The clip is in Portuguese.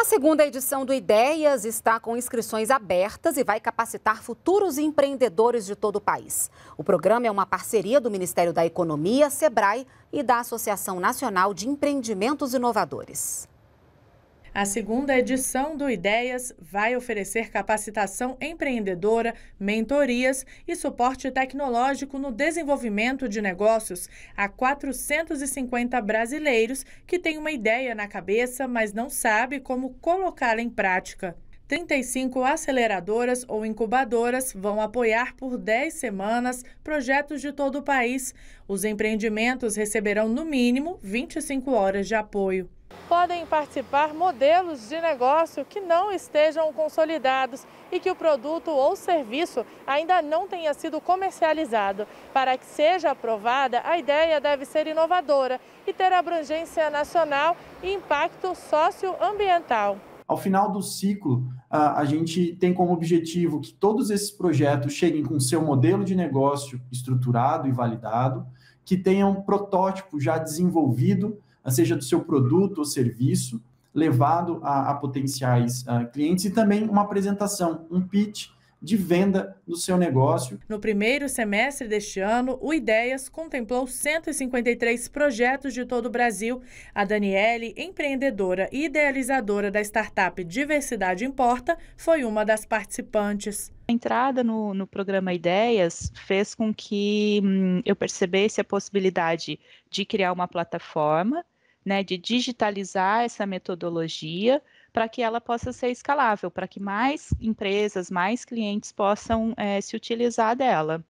A segunda edição do Ideias está com inscrições abertas e vai capacitar futuros empreendedores de todo o país. O programa é uma parceria do Ministério da Economia, SEBRAE e da Associação Nacional de Empreendimentos Inovadores. A segunda edição do Ideias vai oferecer capacitação empreendedora, mentorias e suporte tecnológico no desenvolvimento de negócios a 450 brasileiros que têm uma ideia na cabeça, mas não sabe como colocá-la em prática. 35 aceleradoras ou incubadoras vão apoiar por 10 semanas projetos de todo o país. Os empreendimentos receberão, no mínimo, 25 horas de apoio podem participar modelos de negócio que não estejam consolidados e que o produto ou serviço ainda não tenha sido comercializado. Para que seja aprovada, a ideia deve ser inovadora e ter abrangência nacional e impacto socioambiental. Ao final do ciclo, a gente tem como objetivo que todos esses projetos cheguem com seu modelo de negócio estruturado e validado, que tenham um protótipo já desenvolvido ah, seja do seu produto ou serviço, levado a, a potenciais ah, clientes, e também uma apresentação, um pitch, de venda do seu negócio. No primeiro semestre deste ano, o Ideias contemplou 153 projetos de todo o Brasil. A Daniele, empreendedora e idealizadora da startup Diversidade Importa, foi uma das participantes. A entrada no, no programa Ideias fez com que hum, eu percebesse a possibilidade de criar uma plataforma né, de digitalizar essa metodologia para que ela possa ser escalável, para que mais empresas, mais clientes possam é, se utilizar dela.